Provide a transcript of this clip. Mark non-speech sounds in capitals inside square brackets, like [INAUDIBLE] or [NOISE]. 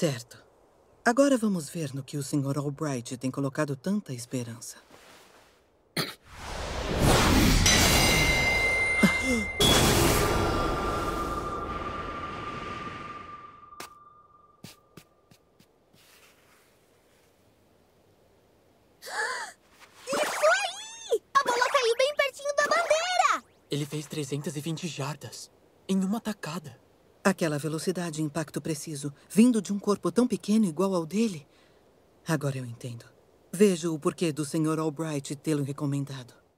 Certo. Agora vamos ver no que o Sr. Albright tem colocado tanta esperança. [GASPS] Ele fez 320 jardas em uma tacada. Aquela velocidade e impacto preciso, vindo de um corpo tão pequeno igual ao dele. Agora eu entendo. Vejo o porquê do Sr. Albright tê-lo recomendado.